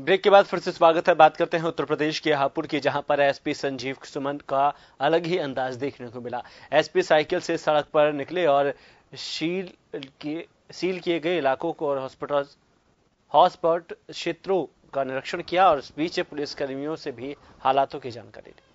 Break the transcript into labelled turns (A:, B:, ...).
A: break के बाद फिर से स्वागत है बात करते हैं उत्तर प्रदेश के हापुड़ की जहां पर एसपी संजीव सुमन का अलग ही अंदाज देखने को मिला एसपी साइकिल से सड़क पर निकले और सील के सील किए गए इलाकों को और हॉस्पिटल हॉटस्पॉट क्षेत्रों का निरीक्षण किया और इस बीच पुलिसकर्मियों से भी हालातों की जानकारी ली